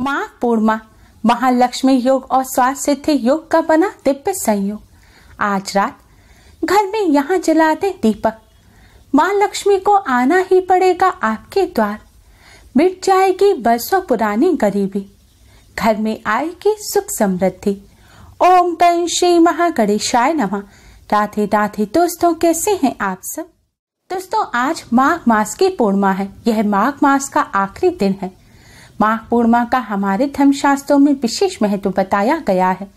माँ पूर्णमा महालक्ष्मी योग और स्वास्थ्य सिद्धि योग का बना दिव्य संयोग आज रात घर में यहाँ जला दे दीपक माँ लक्ष्मी को आना ही पड़ेगा आपके द्वार मिट जाएगी बरसों पुरानी गरीबी घर में आएगी सुख समृद्धि ओम तय श्री महागणेशाय नमः राधे राधे दोस्तों कैसे हैं आप सब दोस्तों आज माघ मास की पूर्णिमा है यह माघ मास का आखिरी दिन है माघ पूर्णिमा का हमारे धर्मशास्त्रों में विशेष महत्व बताया गया है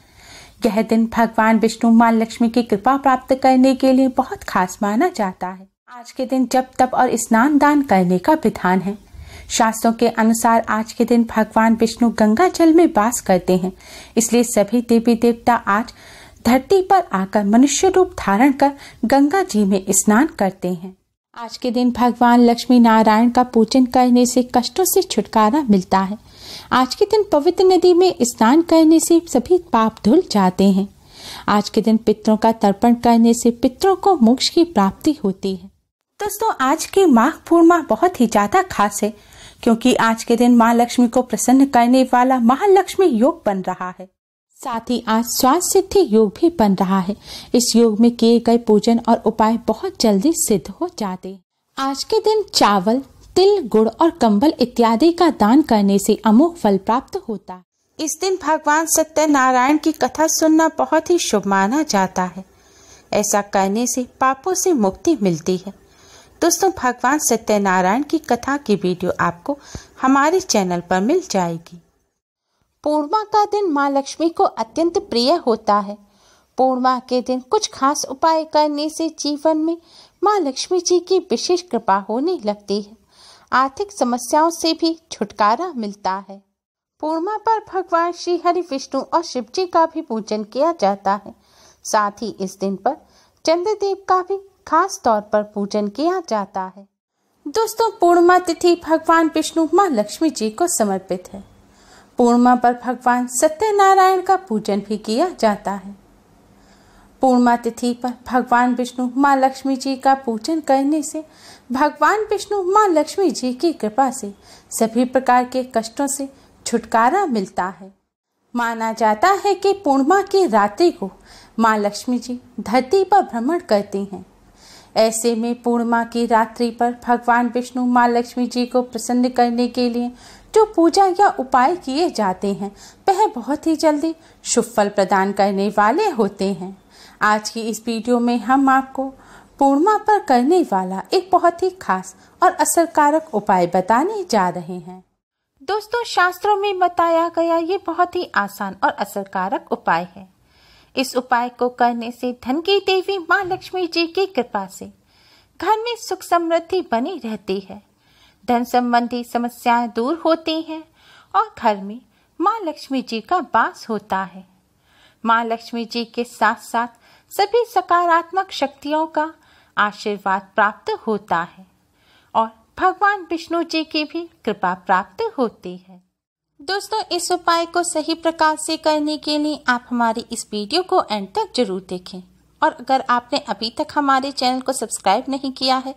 यह दिन भगवान विष्णु माँ लक्ष्मी की कृपा प्राप्त करने के लिए बहुत खास माना जाता है आज के दिन जप तप और स्नान दान करने का विधान है शास्त्रों के अनुसार आज के दिन भगवान विष्णु गंगा जल में वास करते हैं इसलिए सभी देवी देवता आज धरती पर आकर मनुष्य रूप धारण कर गंगा जी में स्नान करते हैं आज के दिन भगवान लक्ष्मी नारायण का पूजन करने से कष्टों से छुटकारा मिलता है आज के दिन पवित्र नदी में स्नान करने से सभी पाप धुल जाते हैं आज के दिन पितरों का तर्पण करने से पितरों को मोक्ष की प्राप्ति होती है दोस्तों आज की माघ पूर्णिमा बहुत ही ज्यादा खास है क्योंकि आज के दिन माँ लक्ष्मी को प्रसन्न करने वाला महालक्ष्मी योग बन रहा है साथ ही आज स्वास्थ्य सिद्धि योग भी बन रहा है इस योग में किए गए पूजन और उपाय बहुत जल्दी सिद्ध हो जाते आज के दिन चावल तिल गुड़ और कंबल इत्यादि का दान करने से अमोघ फल प्राप्त होता इस दिन भगवान सत्यनारायण की कथा सुनना बहुत ही शुभ माना जाता है ऐसा करने से पापों से मुक्ति मिलती है दोस्तों भगवान सत्यनारायण की कथा की वीडियो आपको हमारे चैनल पर मिल जाएगी पूर्णिमा का दिन माँ लक्ष्मी को अत्यंत प्रिय होता है पूर्णिमा के दिन कुछ खास उपाय करने से जीवन में माँ लक्ष्मी जी की विशेष कृपा होने लगती है आर्थिक समस्याओं से भी छुटकारा मिलता है पूर्णिमा पर भगवान श्री हरि विष्णु और शिव जी का भी पूजन किया जाता है साथ ही इस दिन पर चंद्रदेव का भी खास तौर पर पूजन किया जाता है दोस्तों पूर्णिमा तिथि भगवान विष्णु माँ लक्ष्मी जी को समर्पित है पूर्णिमा पर भगवान सत्यनारायण का पूजन भी किया जाता है पूर्णिमा तिथि पर भगवान विष्णु माँ लक्ष्मी जी का पूजन करने से भगवान विष्णु माँ लक्ष्मी जी की कृपा से सभी प्रकार के कष्टों से छुटकारा मिलता है माना जाता है कि पूर्णिमा की रात्रि को माँ लक्ष्मी जी धरती पर भ्रमण करती हैं ऐसे में पूर्णिमा की रात्रि पर भगवान विष्णु माँ लक्ष्मी जी को प्रसन्न करने के लिए जो पूजा या उपाय किए जाते हैं वह बहुत ही जल्दी शुभ फल प्रदान करने वाले होते हैं आज की इस वीडियो में हम आपको पूर्णिमा पर करने वाला एक बहुत ही खास और असरकारक उपाय बताने जा रहे हैं दोस्तों शास्त्रों में बताया गया ये बहुत ही आसान और असरकारक उपाय है इस उपाय को करने से धन की देवी माँ लक्ष्मी जी की कृपा से घर में सुख समृद्धि बनी रहती है धन संबंधी समस्याएं दूर होती हैं और घर में माँ लक्ष्मी जी का वास होता है माँ लक्ष्मी जी के साथ साथ सभी सकारात्मक शक्तियों का आशीर्वाद प्राप्त होता है और भगवान विष्णु जी की भी कृपा प्राप्त होती है दोस्तों इस उपाय को सही प्रकार से करने के लिए आप हमारी इस वीडियो को एंड तक जरूर देखें और अगर आपने अभी तक हमारे चैनल को सब्सक्राइब नहीं किया है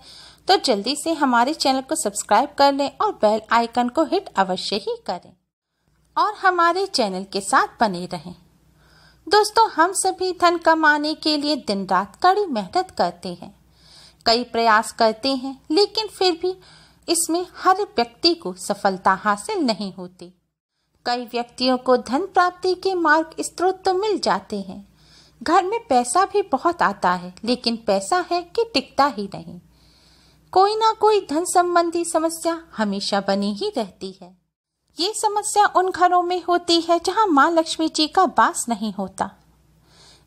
तो जल्दी से हमारे चैनल को सब्सक्राइब कर लें और बेल आइकन को हिट अवश्य ही करें और हमारे चैनल के साथ बने रहें दोस्तों हम सभी धन कमाने के लिए दिन रात कड़ी मेहनत करते हैं कई प्रयास करते हैं लेकिन फिर भी इसमें हर व्यक्ति को सफलता हासिल नहीं होती कई व्यक्तियों को धन प्राप्ति के मार्ग स्त्रोत तो मिल जाते हैं घर में पैसा भी बहुत आता है लेकिन पैसा है कि टिकता ही नहीं कोई ना कोई धन संबंधी समस्या हमेशा बनी ही रहती है ये समस्या उन घरों में होती है जहाँ माँ लक्ष्मी जी का वास नहीं होता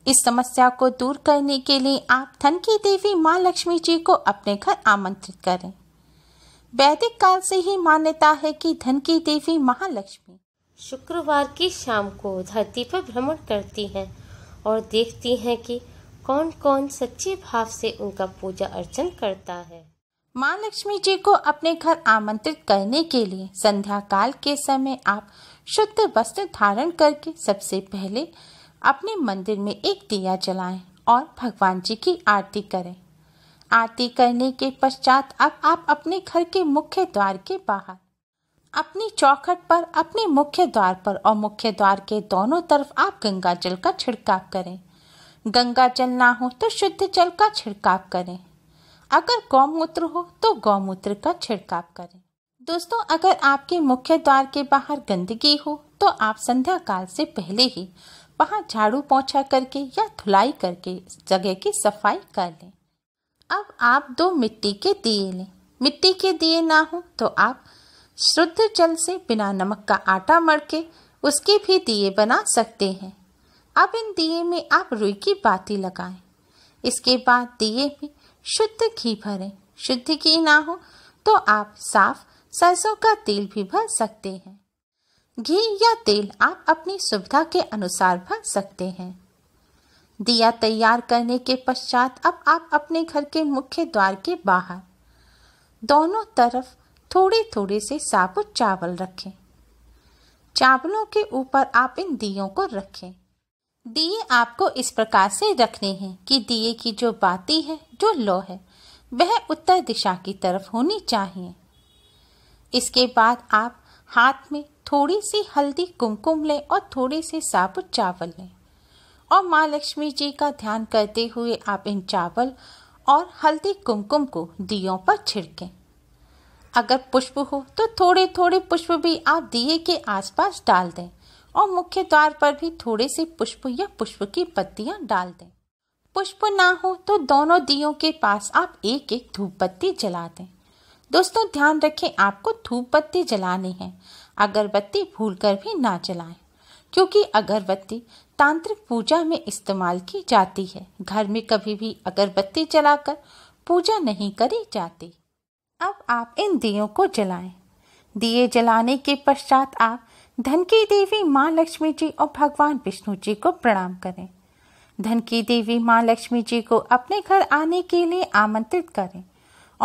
इस समस्या को दूर करने के लिए आप धन की देवी माँ लक्ष्मी जी को अपने घर आमंत्रित करें वैदिक काल से ही मान्यता है कि धन की देवी महालक्ष्मी शुक्रवार की शाम को धरती पर भ्रमण करती हैं और देखती हैं कि कौन कौन सच्चे भाव से उनका पूजा अर्चन करता है माँ लक्ष्मी जी को अपने घर आमंत्रित करने के लिए संध्या काल के समय आप शुद्ध वस्त्र धारण करके सबसे पहले अपने मंदिर में एक दिया जलाएं और भगवान जी की आरती करें आरती करने के पश्चात अब आप अपने घर के मुख्य द्वार के बाहर अपनी चौखट पर अपने मुख्य द्वार पर और मुख्य द्वार के दोनों तरफ आप गंगा जल का छिड़काव करें गंगा जल ना हो तो शुद्ध जल का छिड़काव करें अगर गौमूत्र हो तो गौमूत्र का छिड़काव करें दोस्तों अगर आपके मुख्य द्वार के बाहर गंदगी हो तो आप संध्या काल से पहले ही वहां झाड़ू पोछा करके या धुलाई करके जगह की सफाई कर लें अब आप दो मिट्टी के दिए लें मिट्टी के दिए ना हो तो आप शुद्ध जल से बिना नमक का आटा मर के उसके भी दिए बना सकते हैं अब इन दिए में आप रुई की बाती लगाएं इसके बाद दिए में शुद्ध घी भरें शुद्ध घी ना हो तो आप साफ सरसों का तेल भी भर सकते हैं घी या तेल आप अपनी सुविधा के अनुसार भर सकते हैं दिया तैयार करने के पश्चात अब आप अपने घर के मुख्य द्वार के बाहर दोनों तरफ थोड़े थोड़े से साबुत चावल रखें चावलों के ऊपर आप इन दियों को रखें दिए आपको इस प्रकार से रखने हैं कि दिए की जो बाती है जो लो है वह उत्तर दिशा की तरफ होनी चाहिए इसके बाद आप हाथ में थोड़ी सी हल्दी कुमकुम लें और थोड़े से साबुत चावल लें और माँ लक्ष्मी जी का ध्यान करते हुए आप इन चावल और हल्दी कुमकुम को दियों पर छिड़कें अगर पुष्प हो तो थोड़े थोड़े पुष्प भी आप दिए के आसपास डाल दें और मुख्य द्वार पर भी थोड़े से पुष्प या पुष्प की पत्तियां डाल दें पुष्प ना हो तो दोनों दियों के पास आप एक एक धूप बत्ती जला दें दोस्तों ध्यान रखें आपको धूप बत्ती जलानी है अगरबत्ती भूल कर भी ना जलाएं क्योंकि अगरबत्ती तांत्रिक पूजा में इस्तेमाल की जाती है घर में कभी भी अगरबत्ती जलाकर पूजा नहीं करी जाती अब आप इन दियों को जलाएं। दिए जलाने के पश्चात आप धन की देवी माँ लक्ष्मी जी और भगवान विष्णु जी को प्रणाम करें धन की देवी माँ लक्ष्मी जी को अपने घर आने के लिए आमंत्रित करें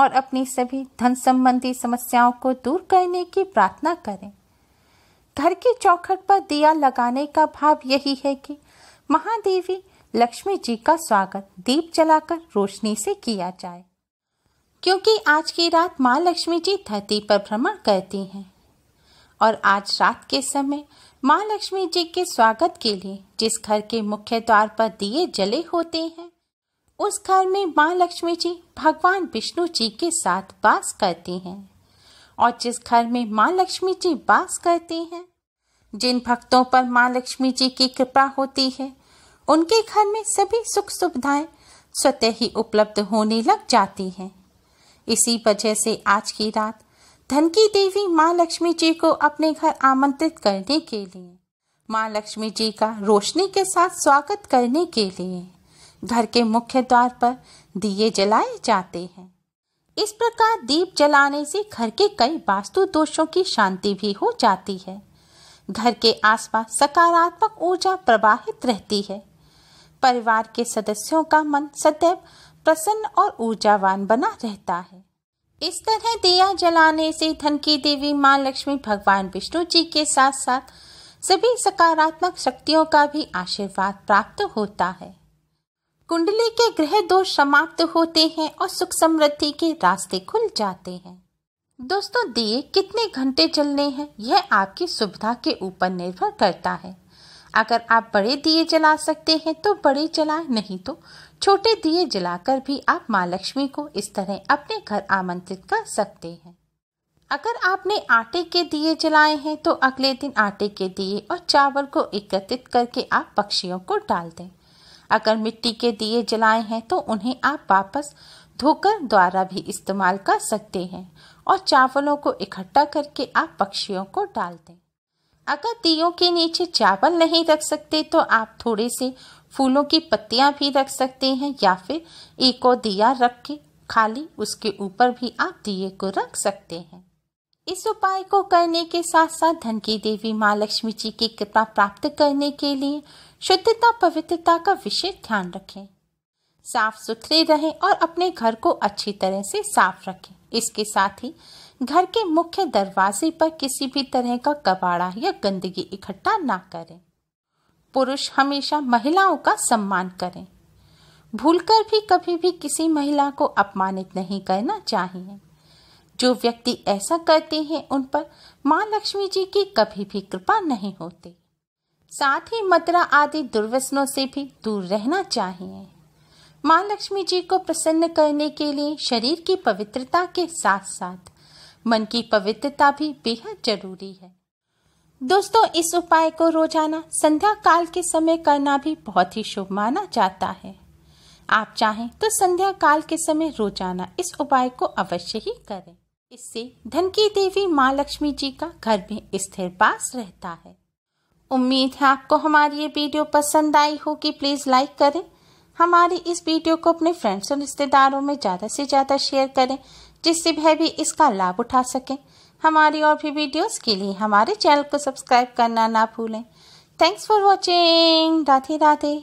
और अपनी सभी धन संबंधी समस्याओं को दूर करने की प्रार्थना करें घर की चौखट पर दिया लगाने का भाव यही है कि महादेवी लक्ष्मी जी का स्वागत दीप जलाकर रोशनी से किया जाए क्योंकि आज की रात माँ लक्ष्मी जी धरती पर भ्रमण करती हैं और आज रात के समय माँ लक्ष्मी जी के स्वागत के लिए जिस घर के मुख्य द्वार पर दिए जले होते हैं उस घर में माँ लक्ष्मी जी भगवान विष्णु जी के साथ वास करती हैं और जिस घर में माँ लक्ष्मी जी वास करती हैं जिन भक्तों पर माँ लक्ष्मी जी की कृपा होती है उनके घर में सभी सुख सुविधाएं स्वतः ही उपलब्ध होने लग जाती हैं इसी वजह से आज की रात धन की देवी माँ लक्ष्मी जी को अपने घर आमंत्रित करने के लिए माँ लक्ष्मी जी का रोशनी के साथ स्वागत करने के लिए घर के मुख्य द्वार पर दिए जलाए जाते हैं इस प्रकार दीप जलाने से घर के कई वास्तु दोषों की शांति भी हो जाती है घर के आसपास सकारात्मक ऊर्जा प्रवाहित रहती है परिवार के सदस्यों का मन सदैव प्रसन्न और ऊर्जावान बना रहता है इस तरह दिया जलाने से धन की देवी माँ लक्ष्मी भगवान विष्णु जी के साथ साथ सभी सकारात्मक शक्तियों का भी आशीर्वाद प्राप्त होता है कुंडली के ग्रह दोष समाप्त होते हैं और सुख समृद्धि के रास्ते खुल जाते हैं दोस्तों दिए कितने घंटे चलने हैं यह आपकी सुविधा के ऊपर निर्भर करता है अगर आप बड़े दिए जला सकते हैं तो बड़े जलाएं नहीं तो छोटे दिए जलाकर भी आप माँ लक्ष्मी को इस तरह अपने घर आमंत्रित कर सकते हैं अगर आपने आटे के दिए जलाए हैं तो अगले दिन आटे के दिए और चावल को एकत्रित करके आप पक्षियों को डाल दें अगर मिट्टी के दिए जलाए हैं तो उन्हें आप वापस धोकर द्वारा भी इस्तेमाल कर सकते हैं और चावलों को इकट्ठा करके आप पक्षियों को डाल दें अगर दियों के नीचे चावल नहीं रख सकते तो आप थोड़े से फूलों की पत्तियां भी रख सकते हैं या फिर एक और दिया रख के खाली उसके ऊपर भी आप दिए को रख सकते हैं इस उपाय को करने के साथ साथ धन की देवी माँ लक्ष्मी जी की कृपा प्राप्त करने के लिए शुद्धता पवित्रता का विशेष ध्यान रखें साफ सुथरे रहें और अपने घर को अच्छी तरह से साफ रखें इसके साथ ही घर के मुख्य दरवाजे पर किसी भी तरह का कबाड़ा या गंदगी इकट्ठा ना करें पुरुष हमेशा महिलाओं का सम्मान करें भूलकर भी कभी भी किसी महिला को अपमानित नहीं करना चाहिए जो व्यक्ति ऐसा करते हैं उन पर माँ लक्ष्मी जी की कभी भी कृपा नहीं होती साथ ही मदरा आदि दुर्व्यसनों से भी दूर रहना चाहिए माँ लक्ष्मी जी को प्रसन्न करने के लिए शरीर की पवित्रता के साथ साथ मन की पवित्रता भी बेहद जरूरी है दोस्तों इस उपाय को रोजाना संध्या काल के समय करना भी बहुत ही शुभ माना जाता है आप चाहें तो संध्या काल के समय रोजाना इस उपाय को अवश्य ही करें इससे धन की देवी माँ लक्ष्मी जी का घर में स्थिर पास रहता है उम्मीद है आपको हमारी ये वीडियो पसंद आई होगी प्लीज लाइक करें हमारी इस वीडियो को अपने फ्रेंड्स और रिश्तेदारों में ज़्यादा से ज़्यादा शेयर करें जिससे वह भी इसका लाभ उठा सकें हमारी और भी वीडियोस के लिए हमारे चैनल को सब्सक्राइब करना ना भूलें thanks for watching Radhe Radhe